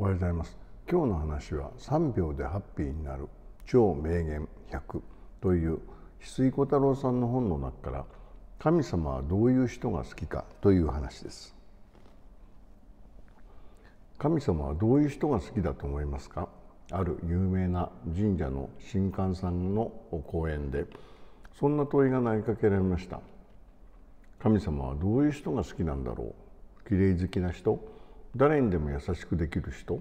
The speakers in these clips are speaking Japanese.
おはようございます今日の話は3秒でハッピーになる超名言100という翡翠小太郎さんの本の中から神様はどういう人が好きかという話です神様はどういう人が好きだと思いますかある有名な神社の神官さんのお講演でそんな問いが投げかけられました神様はどういう人が好きなんだろう綺麗好きな人誰にでも優しくできる人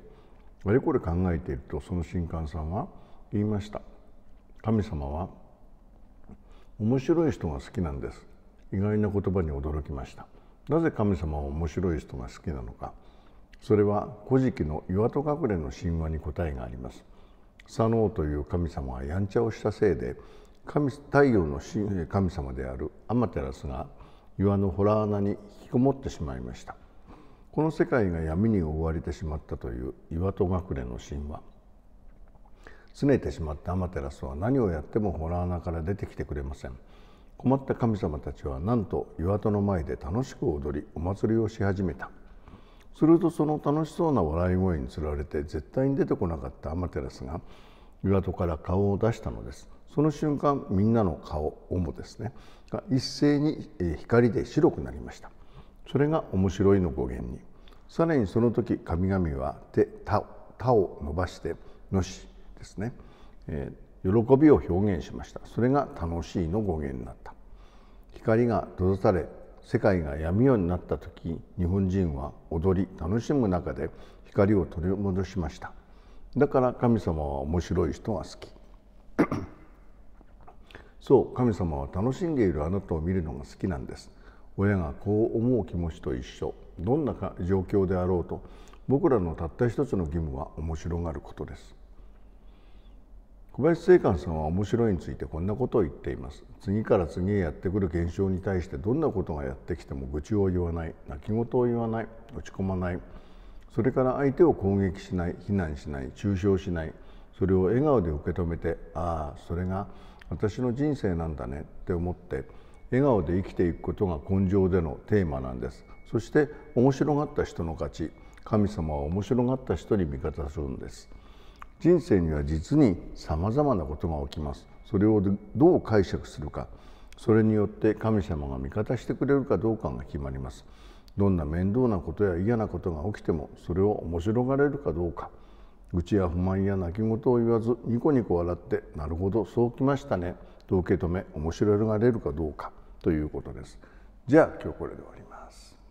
あれこれ考えているとその神官さんは言いました神様は面白い人が好きなんです意外な言葉に驚きましたなぜ神様は面白い人が好きなのかそれは古事記の岩戸隠れの神話に答えがありますサノという神様がやんちゃをしたせいで神太陽の神神様であるアマテラスが岩の洞穴に引きこもってしまいましたこの世界が闇に覆われてしまったという岩戸隠れの神話拗ねてしまったアマテラスは何をやってもホラー穴から出てきてくれません困った神様たちはなんと岩戸の前で楽しく踊りお祭りをし始めたするとその楽しそうな笑い声につられて絶対に出てこなかったアマテラスが岩戸から顔を出したのですその瞬間みんなの顔主ですねが一斉に光で白くなりましたそれが面白いの語源にさらにその時神々は手た他を伸ばしてのしですね、えー、喜びを表現しましたそれが楽しいの語源になった光が閉ざされ世界が闇夜になった時日本人は踊り楽しむ中で光を取り戻しましただから神様は面白い人が好きそう神様は楽しんでいるあなたを見るのが好きなんです親がこう思う気持ちと一緒どんな状況であろうと僕らのたった一つの義務は面白がることです小林正観さんは面白いについてこんなことを言っています次から次へやってくる現象に対してどんなことがやってきても愚痴を言わない泣き言を言わない落ち込まないそれから相手を攻撃しない非難しない中傷しないそれを笑顔で受け止めてああそれが私の人生なんだねって思って笑顔で生きていくことが根性でのテーマなんですそして面白がった人の勝ち神様は面白がった人に味方するんです人生には実に様々なことが起きますそれをどう解釈するかそれによって神様が味方してくれるかどうかが決まりますどんな面倒なことや嫌なことが起きてもそれを面白がれるかどうか愚痴や不満や泣き言を言わずニコニコ笑って「なるほどそうきましたね」と受け止め面白がれるかどうかということです。じゃあ今日これで終わります。